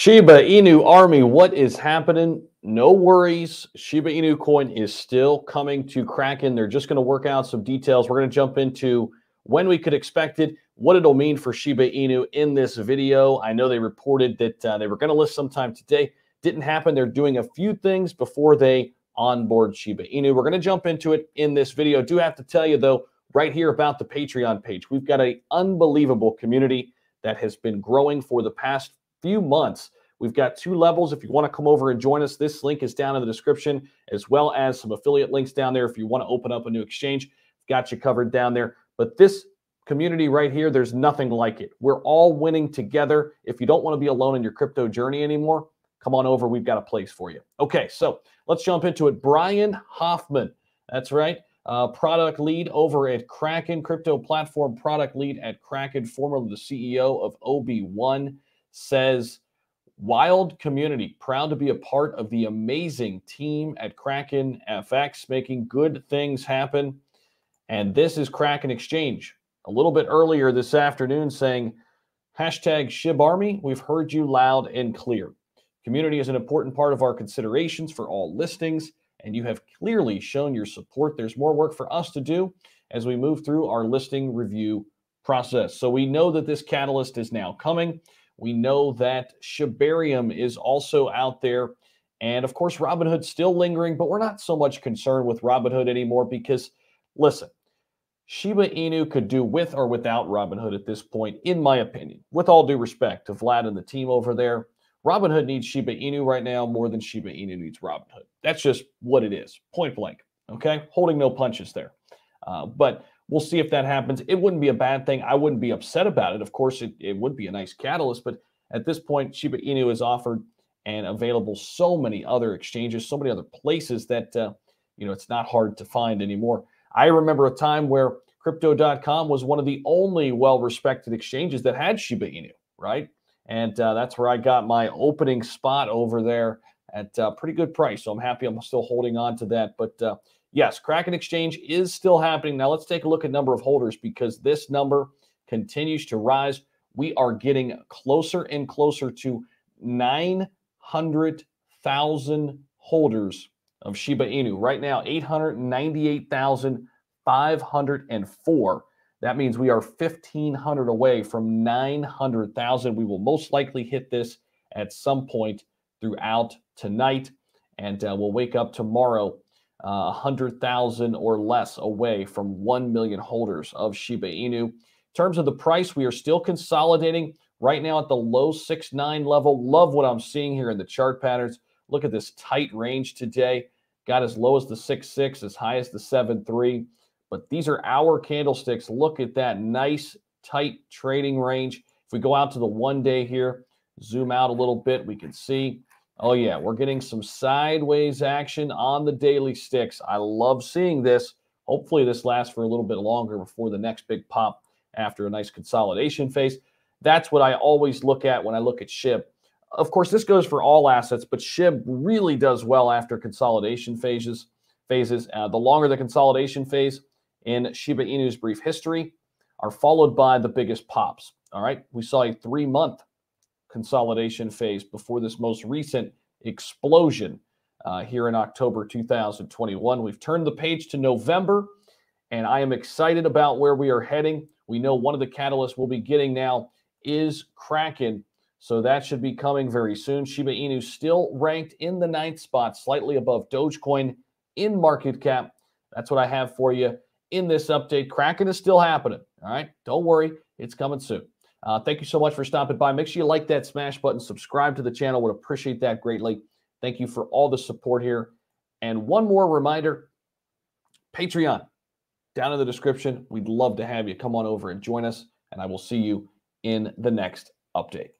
Shiba Inu Army, what is happening? No worries. Shiba Inu coin is still coming to Kraken. They're just going to work out some details. We're going to jump into when we could expect it, what it'll mean for Shiba Inu in this video. I know they reported that uh, they were going to list sometime today. Didn't happen. They're doing a few things before they onboard Shiba Inu. We're going to jump into it in this video. Do have to tell you, though, right here about the Patreon page, we've got an unbelievable community that has been growing for the past few months. We've got two levels. If you want to come over and join us, this link is down in the description, as well as some affiliate links down there. If you want to open up a new exchange, got you covered down there. But this community right here, there's nothing like it. We're all winning together. If you don't want to be alone in your crypto journey anymore, come on over. We've got a place for you. Okay, so let's jump into it. Brian Hoffman, that's right, uh, product lead over at Kraken, crypto platform product lead at Kraken, formerly the CEO of OB1 says, Wild community, proud to be a part of the amazing team at Kraken FX, making good things happen. And this is Kraken Exchange. A little bit earlier this afternoon, saying, hashtag Shib Army, we've heard you loud and clear. Community is an important part of our considerations for all listings, and you have clearly shown your support. There's more work for us to do as we move through our listing review process. So we know that this catalyst is now coming. We know that Shibarium is also out there. And of course, Robinhood still lingering, but we're not so much concerned with Robinhood anymore because, listen, Shiba Inu could do with or without Robinhood at this point, in my opinion. With all due respect to Vlad and the team over there, Robinhood needs Shiba Inu right now more than Shiba Inu needs Robinhood. That's just what it is, point blank. Okay, holding no punches there. Uh, but We'll see if that happens. It wouldn't be a bad thing. I wouldn't be upset about it. Of course, it, it would be a nice catalyst, but at this point, Shiba Inu is offered and available so many other exchanges, so many other places that uh, you know it's not hard to find anymore. I remember a time where crypto.com was one of the only well-respected exchanges that had Shiba Inu, right? And uh, that's where I got my opening spot over there at a uh, pretty good price. So I'm happy I'm still holding on to that, but uh, yes, Kraken Exchange is still happening. Now let's take a look at number of holders because this number continues to rise. We are getting closer and closer to 900,000 holders of Shiba Inu. Right now, 898,504. That means we are 1,500 away from 900,000. We will most likely hit this at some point throughout tonight, and uh, we'll wake up tomorrow uh, 100,000 or less away from 1 million holders of Shiba Inu. In terms of the price, we are still consolidating right now at the low 6.9 level. Love what I'm seeing here in the chart patterns. Look at this tight range today. Got as low as the 6.6, as high as the 7.3. But these are our candlesticks. Look at that nice tight trading range. If we go out to the one day here, zoom out a little bit, we can see Oh, yeah, we're getting some sideways action on the daily sticks. I love seeing this. Hopefully, this lasts for a little bit longer before the next big pop after a nice consolidation phase. That's what I always look at when I look at SHIB. Of course, this goes for all assets, but SHIB really does well after consolidation phases. Phases. Uh, the longer the consolidation phase in Shiba Inu's brief history are followed by the biggest pops. All right, we saw a three-month consolidation phase before this most recent explosion uh, here in October 2021. We've turned the page to November, and I am excited about where we are heading. We know one of the catalysts we'll be getting now is Kraken. So that should be coming very soon. Shiba Inu still ranked in the ninth spot, slightly above Dogecoin in market cap. That's what I have for you in this update. Kraken is still happening. All right. Don't worry. It's coming soon. Uh, thank you so much for stopping by. Make sure you like that smash button, subscribe to the channel. Would appreciate that greatly. Thank you for all the support here. And one more reminder Patreon down in the description. We'd love to have you come on over and join us, and I will see you in the next update.